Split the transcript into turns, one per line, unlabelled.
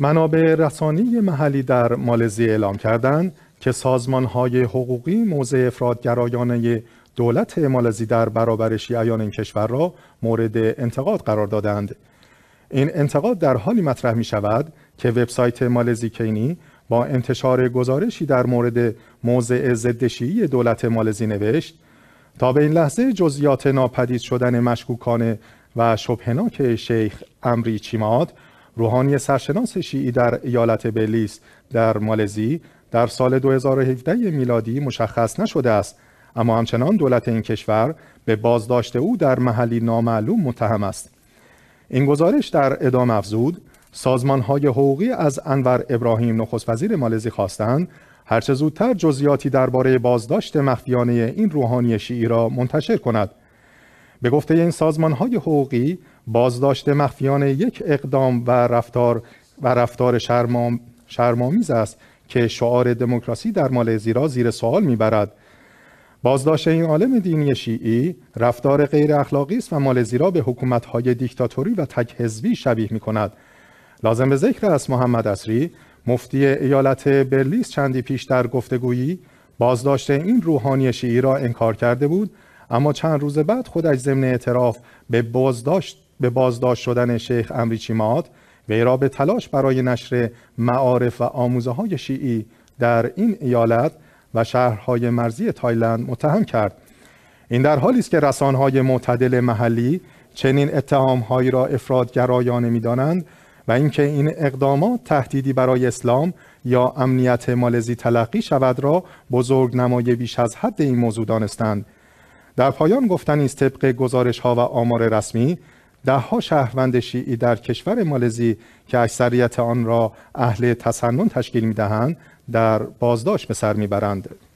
منابع رسانی محلی در مالزی اعلام کردند که سازمان های حقوقی موضع افرادگرایانه دولت مالزی در برابر شیعیان این کشور را مورد انتقاد قرار دادند این انتقاد در حالی مطرح می شود که وبسایت مالزی کینی با انتشار گزارشی در مورد موضع ضد دولت مالزی نوشت تا به این لحظه جزئیات ناپدید شدن مشکوکانه و شبهناک شیخ امری چیماد روحانی سرشناس شیعی در ایالت بلیس در مالزی در سال 2017 میلادی مشخص نشده است اما همچنان دولت این کشور به بازداشت او در محلی نامعلوم متهم است این گزارش در ادامه افزود سازمان های حقوقی از انور ابراهیم نخست وزیر مالزی خواستند هرچه زودتر جزئیاتی درباره بازداشت مخفیانه این روحانی شیعی را منتشر کند به گفته این سازمان های حقوقی بازداشت مخفیانه یک اقدام و رفتار و رفتار است که شعار دموکراسی در مالزی را زیر سوال میبرد بازداشت این عالم دینی شیعی رفتار غیر اخلاقی است و مالزی را به حکومت‌های دیکتاتوری و تک حزبی شبیه می کند. لازم به ذکر است محمد اصری، مفتی ایالت برلیس چندی پیش در گفتگویی بازداشت این روحانی شیعی را انکار کرده بود اما چند روز بعد خودش ضمن اعتراف به بازداشت به بازداشت شدن شیخ امریچی ماد وی را به تلاش برای نشر معارف و آموزه های شیعی در این ایالت و شهرهای مرزی تایلند متهم کرد این در حالی است که رسانهای معتدل محلی چنین اتهامهایی را افرادگرایانه میدانند و اینکه این اقدامات تهدیدی برای اسلام یا امنیت مالزی تلقی شود را بزرگ نمای بیش از حد این موضوع دانستند در پایان گفتن طبق گزارش ها و آمار رسمی دهها شهروند شیعی در کشور مالزی که اکثریت آن را اهل تسنن تشکیل می دهند، در بازداشت به سر میبرند